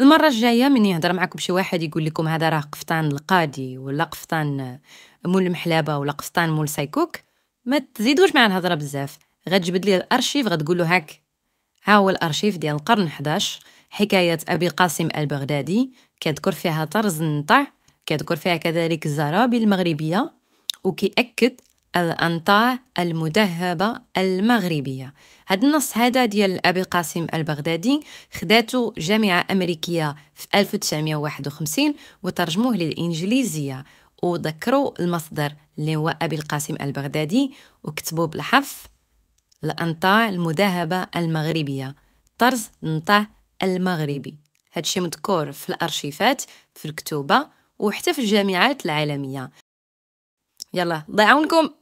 المرة الجاية من يهضر معكم شي واحد يقول لكم هذا راه قفطان القاضي ولا قفطان مول المحلابة ولا قفطان مول سايكوك ما تزيدوش مع الهضرة بزاف غتجبد لي الارشيف غتقول هاك ها هو الارشيف ديال القرن 11 حكاية أبي قاسم البغدادي كيذكر فيها طرز النطع كيذكر فيها كذلك الزرابي المغربية وكيأكد الأنطاع المذهبة المغربية هاد النص هذا ديال أبي قاسم البغدادي خداتو جامعة أمريكية في 1951 وترجموه للإنجليزية وذكروا المصدر اللي هو أبي القاسم البغدادي وكتبوا بالحرف الأنطاع المذهبة المغربية طرز نطاع المغربي هادشي مذكور في الأرشيفات في الكتوبة وحتى في الجامعات العالمية يلا ضيعونكم